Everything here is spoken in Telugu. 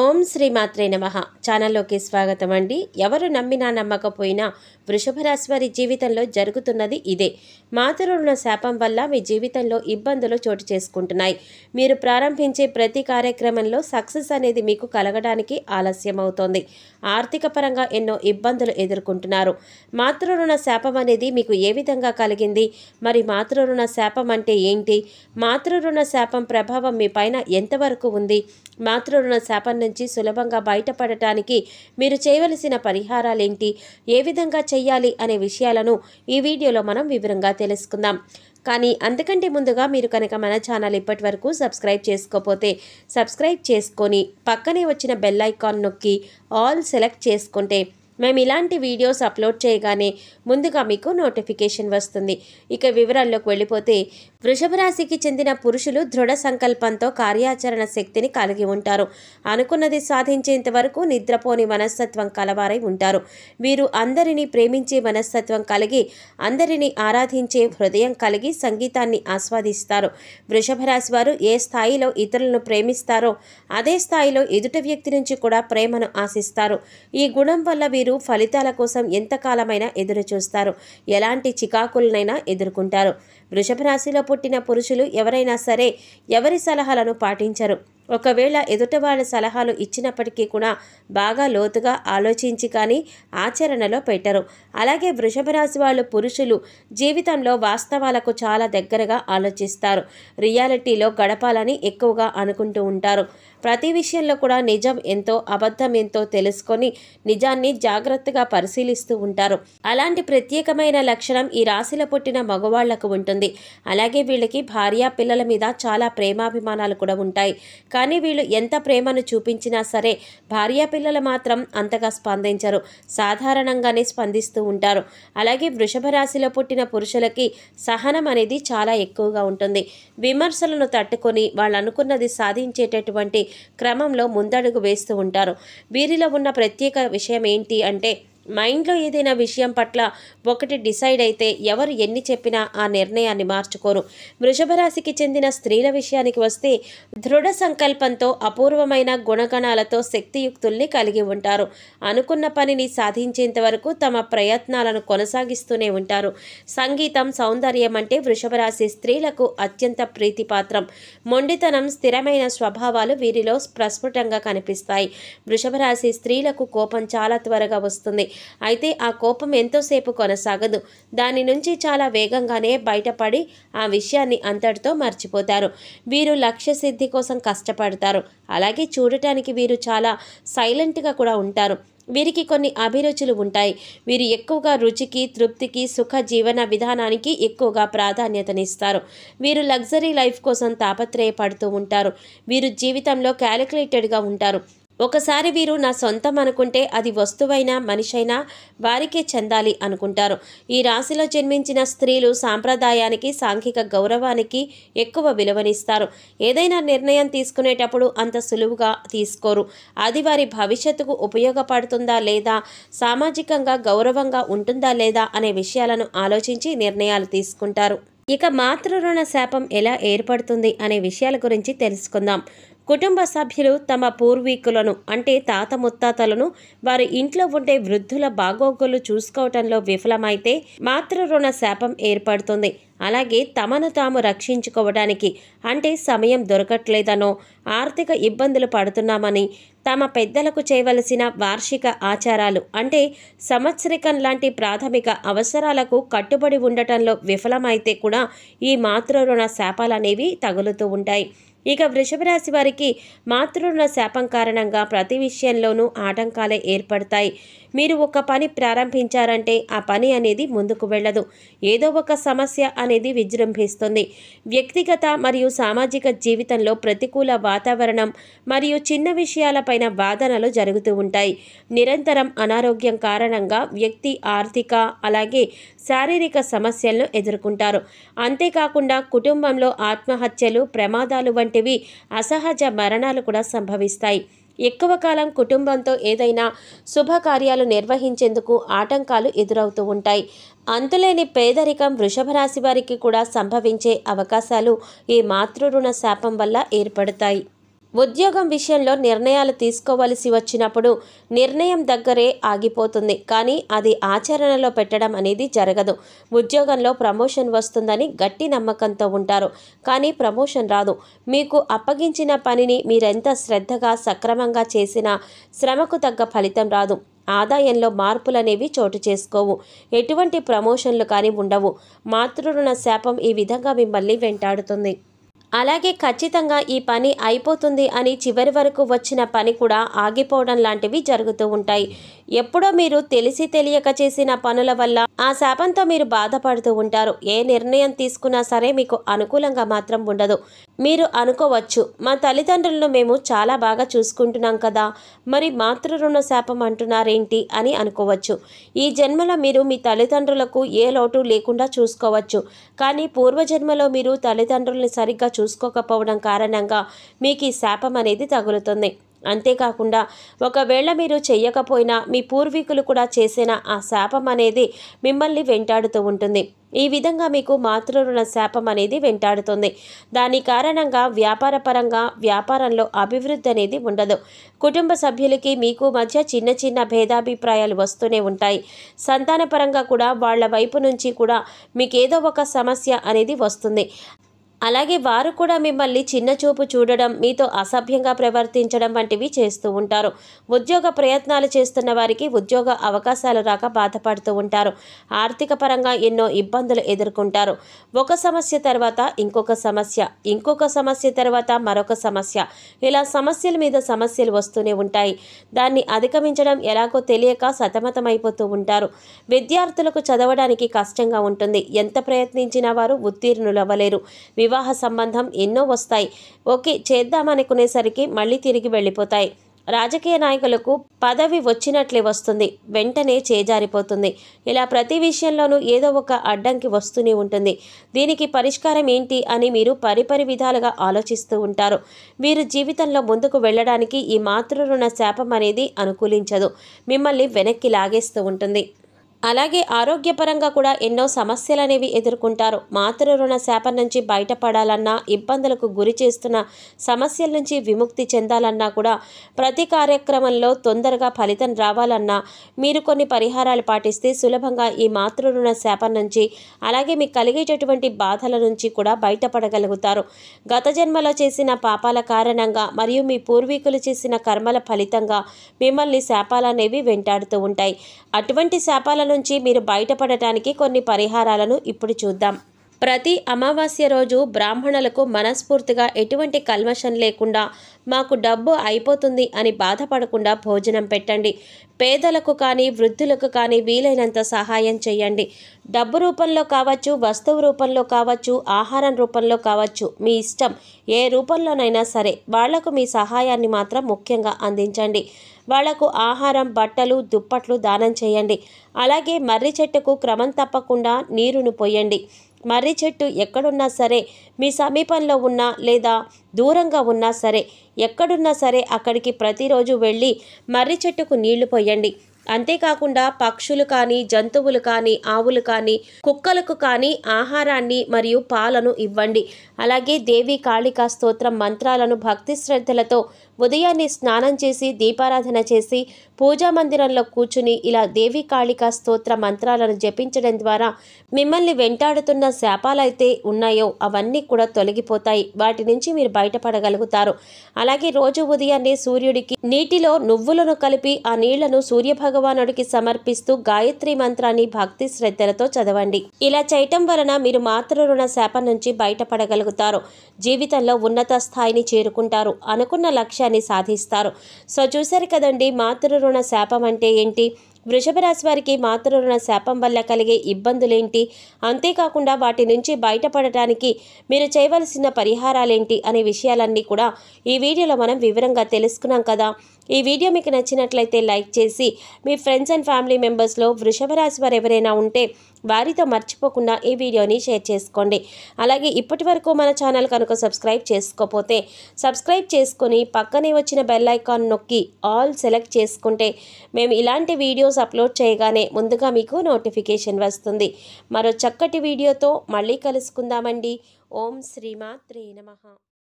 ఓం శ్రీ మాత్రే నమ ఛానల్లోకి స్వాగతం అండి ఎవరు నమ్మినా నమ్మకపోయినా వృషభరాశి వారి జీవితంలో జరుగుతున్నది ఇదే మాతృణ శాపం వల్ల మీ జీవితంలో ఇబ్బందులు చోటు చేసుకుంటున్నాయి మీరు ప్రారంభించే ప్రతి కార్యక్రమంలో సక్సెస్ అనేది మీకు కలగడానికి ఆలస్యం అవుతోంది ఆర్థిక పరంగా ఎన్నో ఇబ్బందులు ఎదుర్కొంటున్నారు మాతృణ శాపం అనేది మీకు ఏ విధంగా కలిగింది మరి మాతృణ శాపం అంటే ఏంటి మాతృరుణ శాపం ప్రభావం మీ పైన ఎంతవరకు ఉంది మాతృణ శాపం నుంచి సులభంగా బయటపడటానికి మీరు చేయవలసిన పరిహారాలేంటి ఏ విధంగా చేయాలి అనే విషయాలను ఈ వీడియోలో మనం వివరంగా తెలుసుకుందాం కానీ అందుకంటే ముందుగా మీరు కనుక మన ఛానల్ ఇప్పటి వరకు సబ్స్క్రైబ్ చేసుకోకపోతే సబ్స్క్రైబ్ చేసుకొని పక్కనే వచ్చిన బెల్ ఐకాన్ నొక్కి ఆల్ సెలెక్ట్ చేసుకుంటే మేము ఇలాంటి వీడియోస్ అప్లోడ్ చేయగానే ముందుగా మీకు నోటిఫికేషన్ వస్తుంది ఇక వివరాల్లోకి వెళ్ళిపోతే వృషభ రాశికి చెందిన పురుషులు దృఢ సంకల్పంతో కార్యాచరణ శక్తిని కలిగి ఉంటారు అనుకున్నది సాధించేంత వరకు నిద్రపోని మనస్తత్వం కలవారై ఉంటారు వీరు అందరినీ ప్రేమించే మనస్తత్వం కలిగి అందరినీ ఆరాధించే హృదయం కలిగి సంగీతాన్ని ఆస్వాదిస్తారు వృషభ రాశి వారు ఏ స్థాయిలో ఇతరులను ప్రేమిస్తారో అదే స్థాయిలో ఎదుట వ్యక్తి నుంచి కూడా ప్రేమను ఆశిస్తారు ఈ గుణం వల్ల వీరు ఫలితాల కోసం ఎంతకాలమైనా ఎదురు చూస్తారు ఎలాంటి చికాకులనైనా ఎదుర్కొంటారు వృషభ రాశిలో పుట్టిన పురుషులు ఎవరైనా సరే ఎవరి సలహాలను పాటించరు ఒకవేళ ఎదుటవాళ్ళ సలహాలు ఇచ్చినప్పటికీ కూడా బాగా లోతుగా ఆలోచించి కానీ ఆచరణలో పెట్టరు అలాగే వృషభ రాశి వాళ్ళు పురుషులు జీవితంలో వాస్తవాలకు చాలా దగ్గరగా ఆలోచిస్తారు రియాలిటీలో గడపాలని ఎక్కువగా అనుకుంటూ ఉంటారు ప్రతి విషయంలో కూడా నిజం ఎంతో అబద్ధం ఎంతో తెలుసుకొని నిజాన్ని జాగ్రత్తగా పరిశీలిస్తూ ఉంటారు అలాంటి ప్రత్యేకమైన లక్షణం ఈ రాశిలో పుట్టిన మగవాళ్లకు ఉంటుంది అలాగే వీళ్ళకి భార్య పిల్లల మీద చాలా ప్రేమాభిమానాలు కూడా ఉంటాయి కానీ వీళ్ళు ఎంత ప్రేమను చూపించినా సరే భార్య పిల్లలు మాత్రం అంతగా స్పందించరు సాధారణంగానే స్పందిస్తూ ఉంటారు అలాగే వృషభ రాశిలో పుట్టిన పురుషులకి సహనం అనేది చాలా ఎక్కువగా ఉంటుంది విమర్శలను తట్టుకొని వాళ్ళు అనుకున్నది సాధించేటటువంటి క్రమంలో ముందడుగు వేస్తూ ఉంటారు వీరిలో ఉన్న ప్రత్యేక విషయం ఏంటి అంటే మైండ్లో ఏదైనా విషయం పట్ల ఒకటి డిసైడ్ అయితే ఎవరు ఎన్ని చెప్పినా ఆ నిర్ణయాన్ని మార్చుకోరు వృషభరాశికి చెందిన స్త్రీల విషయానికి వస్తే దృఢ సంకల్పంతో అపూర్వమైన గుణగణాలతో శక్తియుక్తుల్ని కలిగి ఉంటారు అనుకున్న పనిని సాధించేంత వరకు తమ ప్రయత్నాలను కొనసాగిస్తూనే ఉంటారు సంగీతం సౌందర్యం అంటే వృషభరాశి స్త్రీలకు అత్యంత ప్రీతిపాత్రం మొండితనం స్థిరమైన స్వభావాలు వీరిలో ప్రస్ఫుటంగా కనిపిస్తాయి వృషభరాశి స్త్రీలకు కోపం చాలా త్వరగా వస్తుంది అయితే ఆ కోపం ఎంతోసేపు కొనసాగదు దాని నుంచి చాలా వేగంగానే బయటపడి ఆ విషయాన్ని అంతటితో మర్చిపోతారు వీరు లక్ష్య సిద్ధి కోసం కష్టపడతారు అలాగే చూడటానికి వీరు చాలా సైలెంట్గా కూడా ఉంటారు వీరికి కొన్ని అభిరుచులు ఉంటాయి వీరు ఎక్కువగా రుచికి తృప్తికి సుఖ జీవన విధానానికి ఎక్కువగా ప్రాధాన్యతనిస్తారు వీరు లగ్జరీ లైఫ్ కోసం తాపత్రయపడుతూ ఉంటారు వీరు జీవితంలో క్యాలిక్యులేటెడ్గా ఉంటారు ఒకసారి వీరు నా సొంతం అనుకుంటే అది వస్తువైనా మనిషైనా వారికే చెందాలి అనుకుంటారు ఈ రాశిలో జన్మించిన స్త్రీలు సాంప్రదాయానికి సాంఘిక గౌరవానికి ఎక్కువ విలువనిస్తారు ఏదైనా నిర్ణయం తీసుకునేటప్పుడు అంత సులువుగా తీసుకోరు అది వారి భవిష్యత్తుకు ఉపయోగపడుతుందా లేదా సామాజికంగా గౌరవంగా ఉంటుందా లేదా అనే విషయాలను ఆలోచించి నిర్ణయాలు తీసుకుంటారు ఇక మాతృ రుణ శాపం ఎలా ఏర్పడుతుంది అనే విషయాల గురించి తెలుసుకుందాం కుటుంబ సభ్యులు తమ పూర్వీకులను అంటే తాత ముత్తాతలను వారి ఇంట్లో ఉండే వృద్ధుల బాగోగులు చూసుకోవటంలో విఫలమైతే మాతృరుణ శాపం ఏర్పడుతుంది అలాగే తమను తాము రక్షించుకోవడానికి అంటే సమయం దొరకట్లేదనో ఆర్థిక ఇబ్బందులు పడుతున్నామని తమ పెద్దలకు చేయవలసిన వార్షిక ఆచారాలు అంటే సంవత్సరికం లాంటి ప్రాథమిక అవసరాలకు కట్టుబడి ఉండటంలో విఫలమైతే కూడా ఈ మాతృరుణ శాపాలనేవి తగులుతూ ఉంటాయి ఇక వృషభరాశి వారికి మాతృణ శాపం కారణంగా ప్రతి విషయంలోనూ ఆటంకాలే ఏర్పడతాయి మీరు ఒక పని ప్రారంభించారంటే ఆ పని అనేది ముందుకు వెళ్ళదు ఏదో ఒక సమస్య అనేది విజృంభిస్తుంది వ్యక్తిగత మరియు సామాజిక జీవితంలో ప్రతికూల వాతావరణం మరియు చిన్న విషయాలపైన వాదనలు జరుగుతూ ఉంటాయి నిరంతరం అనారోగ్యం కారణంగా వ్యక్తి ఆర్థిక అలాగే శారీరక సమస్యలను ఎదుర్కొంటారు అంతేకాకుండా కుటుంబంలో ఆత్మహత్యలు ప్రమాదాలు వంటివి అసహజ మరణాలు కూడా సంభవిస్తాయి ఎక్కువ కాలం కుటుంబంతో ఏదైనా శుభకార్యాలు నిర్వహించేందుకు ఆటంకాలు ఎదురవుతూ ఉంటాయి అంతులేని పేదరికం వృషభ రాశి వారికి కూడా సంభవించే అవకాశాలు ఈ మాతృ రుణ శాపం వల్ల ఏర్పడతాయి ఉద్యోగం విషయంలో నిర్ణయాలు తీసుకోవలసి వచ్చినప్పుడు నిర్ణయం దగ్గరే ఆగిపోతుంది కానీ అది ఆచరణలో పెట్టడం అనేది జరగదు ఉద్యోగంలో ప్రమోషన్ వస్తుందని గట్టి నమ్మకంతో ఉంటారు కానీ ప్రమోషన్ రాదు మీకు అప్పగించిన పనిని మీరెంత శ్రద్ధగా సక్రమంగా చేసినా శ్రమకు తగ్గ ఫలితం రాదు ఆదాయంలో మార్పులనేవి చోటు చేసుకోవు ఎటువంటి ప్రమోషన్లు కానీ ఉండవు మాతృరుణ శాపం ఈ విధంగా మిమ్మల్ని వెంటాడుతుంది అలాగే ఖచ్చితంగా ఈ పని అయిపోతుంది అని చివరి వరకు వచ్చిన పని కూడా ఆగిపోవడం లాంటివి జరుగుతూ ఉంటాయి ఎప్పుడో మీరు తెలిసి తెలియక చేసిన పనుల వల్ల ఆ శాపంతో మీరు బాధపడుతూ ఉంటారు ఏ నిర్ణయం తీసుకున్నా సరే మీకు అనుకూలంగా మాత్రం ఉండదు మీరు అనుకోవచ్చు మా తల్లిదండ్రులను మేము చాలా బాగా చూసుకుంటున్నాం కదా మరి మాతృరుణ శాపం అంటున్నారేంటి అని అనుకోవచ్చు ఈ జన్మలో మీరు మీ తల్లిదండ్రులకు ఏ లోటు లేకుండా చూసుకోవచ్చు కానీ పూర్వజన్మలో మీరు తల్లిదండ్రుల్ని సరిగ్గా చూసుకోకపోవడం కారణంగా మీకు ఈ శాపం అనేది తగులుతుంది అంతేకాకుండా ఒకవేళ మీరు చేయకపోయినా మీ పూర్వీకులు కూడా చేసిన ఆ శాపం అనేది మిమ్మల్ని వెంటాడుతూ ఉంటుంది ఈ విధంగా మీకు మాతృరుణ శాపం అనేది వెంటాడుతుంది దాని కారణంగా వ్యాపారపరంగా వ్యాపారంలో అభివృద్ధి అనేది ఉండదు కుటుంబ సభ్యులకి మీకు మధ్య చిన్న చిన్న భేదాభిప్రాయాలు వస్తూనే ఉంటాయి సంతానపరంగా కూడా వాళ్ళ వైపు నుంచి కూడా మీకేదో ఒక సమస్య అనేది వస్తుంది అలాగే వారు కూడా మిమ్మల్ని చిన్న చూపు చూడడం మీతో అసభ్యంగా ప్రవర్తించడం వంటివి చేస్తూ ఉంటారు ఉద్యోగ ప్రయత్నాలు చేస్తున్న వారికి ఉద్యోగ అవకాశాలు రాక బాధపడుతూ ఉంటారు ఆర్థిక పరంగా ఎన్నో ఇబ్బందులు ఎదుర్కొంటారు ఒక సమస్య తర్వాత ఇంకొక సమస్య ఇంకొక సమస్య తర్వాత మరొక సమస్య ఇలా సమస్యల మీద సమస్యలు వస్తూనే ఉంటాయి దాన్ని అధిగమించడం ఎలాగో తెలియక సతమతమైపోతూ ఉంటారు విద్యార్థులకు చదవడానికి కష్టంగా ఉంటుంది ఎంత ప్రయత్నించినా వారు ఉత్తీర్ణులవ్వలేరు వివాహ వివాహ సంబంధం ఎన్నో వస్తాయి ఓకే చేద్దామనుకునేసరికి మళ్ళీ తిరిగి వెళ్ళిపోతాయి రాజకీయ నాయకులకు పదవి వచ్చినట్లే వస్తుంది వెంటనే చేజారిపోతుంది ఇలా ప్రతి విషయంలోనూ ఏదో ఒక అడ్డంకి వస్తూనే ఉంటుంది దీనికి పరిష్కారం ఏంటి అని మీరు పరిపరి విధాలుగా ఆలోచిస్తూ ఉంటారు మీరు జీవితంలో ముందుకు వెళ్ళడానికి ఈ మాతృరుణ శాపం అనేది అనుకూలించదు మిమ్మల్ని వెనక్కి లాగేస్తూ ఉంటుంది అలాగే ఆరోగ్యపరంగా కూడా ఎన్నో సమస్యలు అనేవి ఎదుర్కొంటారు మాతృ రుణ శాపం నుంచి బయటపడాలన్నా ఇబ్బందులకు గురి చేస్తున్న సమస్యల నుంచి విముక్తి చెందాలన్నా కూడా ప్రతి కార్యక్రమంలో తొందరగా ఫలితం రావాలన్నా మీరు కొన్ని పరిహారాలు పాటిస్తే సులభంగా ఈ మాతృ రుణ శాపం నుంచి అలాగే మీకు కలిగేటటువంటి బాధల నుంచి కూడా బయటపడగలుగుతారు గత జన్మలో చేసిన పాపాల కారణంగా మరియు మీ పూర్వీకులు చేసిన కర్మల ఫలితంగా మిమ్మల్ని శాపాలనేవి వెంటాడుతూ ఉంటాయి అటువంటి శాపాలను నుంచి మీరు బయటపడటానికి కొన్ని పరిహారాలను ఇప్పుడు చూద్దాం ప్రతి అమావాస్య రోజు బ్రాహ్మణులకు మనస్ఫూర్తిగా ఎటువంటి కల్మషం లేకుండా మాకు డబ్బు అయిపోతుంది అని బాధపడకుండా భోజనం పెట్టండి పేదలకు కానీ వృద్ధులకు కానీ వీలైనంత సహాయం చేయండి డబ్బు రూపంలో కావచ్చు వస్తువు రూపంలో కావచ్చు ఆహారం రూపంలో కావచ్చు మీ ఇష్టం ఏ రూపంలోనైనా సరే వాళ్లకు మీ సహాయాన్ని మాత్రం ముఖ్యంగా అందించండి వాళ్లకు ఆహారం బట్టలు దుప్పట్లు దానం చేయండి అలాగే మర్రి చెట్టుకు క్రమం తప్పకుండా నీరును పోయండి మర్రి చెట్టు ఎక్కడున్నా సరే మీ సమీపంలో ఉన్నా లేదా దూరంగా ఉన్నా సరే ఎక్కడున్నా సరే అక్కడికి ప్రతిరోజు వెళ్ళి మర్రి చెట్టుకు నీళ్లు పోయండి అంతేకాకుండా పక్షులు కానీ జంతువులు కానీ ఆవులు కానీ కుక్కలకు కానీ ఆహారాన్ని మరియు పాలను ఇవ్వండి అలాగే దేవి కాళికా స్తోత్రం మంత్రాలను భక్తి శ్రద్ధలతో ఉదయాన్నే స్నానం చేసి దీపారాధన చేసి పూజా మందిరంలో కూర్చుని ఇలా దేవి కాళికా స్తోత్ర మంత్రాలను జపించడం ద్వారా మిమ్మల్ని వెంటాడుతున్న శాపాలైతే ఉన్నాయో అవన్నీ కూడా తొలగిపోతాయి వాటి నుంచి మీరు బయటపడగలుగుతారు అలాగే రోజు ఉదయాన్నే సూర్యుడికి నీటిలో నువ్వులను కలిపి ఆ నీళ్లను సూర్యభగ భగవానుడికి సమర్పిస్తూ గాయత్రి మంత్రాన్ని భక్తి శ్రద్ధలతో చదవండి ఇలా చేయటం వలన మీరు మాతృ రుణ శాపం నుంచి బయటపడగలుగుతారు జీవితంలో ఉన్నత స్థాయిని చేరుకుంటారు అనుకున్న లక్ష్యాన్ని సాధిస్తారు సో చూశారు కదండి మాతృ రుణ శాపం అంటే ఏంటి వృషభ రాశి వారికి మాతృరుణ శాపం వల్ల కలిగే ఇబ్బందులేంటి అంతేకాకుండా వాటి నుంచి బయటపడటానికి మీరు చేయవలసిన పరిహారాలేంటి అనే విషయాలన్నీ కూడా ఈ వీడియోలో మనం వివరంగా తెలుసుకున్నాం కదా ఈ వీడియో మీకు నచ్చినట్లయితే లైక్ చేసి మీ ఫ్రెండ్స్ అండ్ ఫ్యామిలీ మెంబర్స్లో వృషభ రాశి వారు ఎవరైనా ఉంటే వారితో మర్చిపోకుండా ఈ వీడియోని షేర్ చేసుకోండి అలాగే ఇప్పటి వరకు మన ఛానల్ కనుక సబ్స్క్రైబ్ చేసుకోకపోతే సబ్స్క్రైబ్ చేసుకొని పక్కనే వచ్చిన బెల్ ఐకాన్ నొక్కి ఆల్ సెలెక్ట్ చేసుకుంటే మేము ఇలాంటి వీడియోస్ అప్లోడ్ చేయగానే ముందుగా మీకు నోటిఫికేషన్ వస్తుంది మరో చక్కటి వీడియోతో మళ్ళీ కలుసుకుందామండి ఓం శ్రీమాత్రే నమ